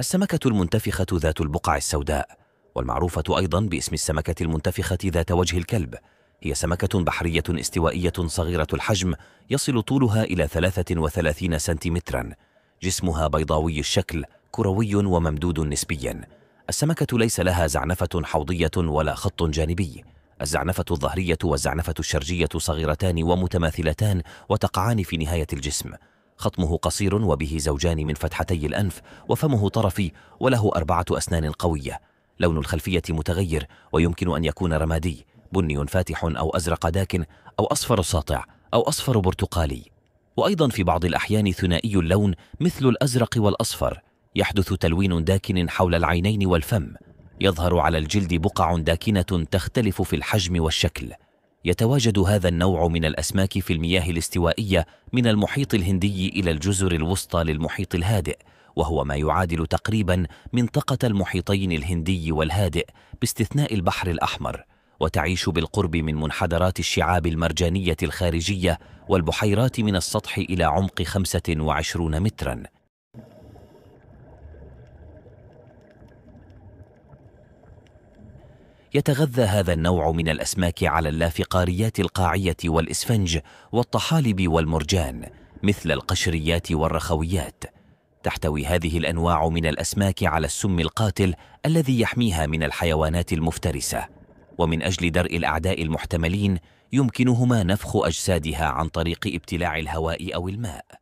السمكة المنتفخة ذات البقع السوداء والمعروفة أيضا باسم السمكة المنتفخة ذات وجه الكلب هي سمكة بحرية استوائية صغيرة الحجم يصل طولها إلى 33 سنتيمترا جسمها بيضاوي الشكل كروي وممدود نسبيا السمكة ليس لها زعنفة حوضية ولا خط جانبي الزعنفة الظهرية والزعنفة الشرجية صغيرتان ومتماثلتان وتقعان في نهاية الجسم خطمه قصير وبه زوجان من فتحتي الأنف وفمه طرفي وله أربعة أسنان قوية لون الخلفية متغير ويمكن أن يكون رمادي بني فاتح أو أزرق داكن أو أصفر ساطع أو أصفر برتقالي وأيضا في بعض الأحيان ثنائي اللون مثل الأزرق والأصفر يحدث تلوين داكن حول العينين والفم يظهر على الجلد بقع داكنة تختلف في الحجم والشكل يتواجد هذا النوع من الأسماك في المياه الاستوائية من المحيط الهندي إلى الجزر الوسطى للمحيط الهادئ وهو ما يعادل تقريبا منطقة المحيطين الهندي والهادئ باستثناء البحر الأحمر وتعيش بالقرب من منحدرات الشعاب المرجانية الخارجية والبحيرات من السطح إلى عمق 25 متراً يتغذى هذا النوع من الأسماك على اللافقاريات القاعية والإسفنج والطحالب والمرجان مثل القشريات والرخويات تحتوي هذه الأنواع من الأسماك على السم القاتل الذي يحميها من الحيوانات المفترسة ومن أجل درء الأعداء المحتملين يمكنهما نفخ أجسادها عن طريق ابتلاع الهواء أو الماء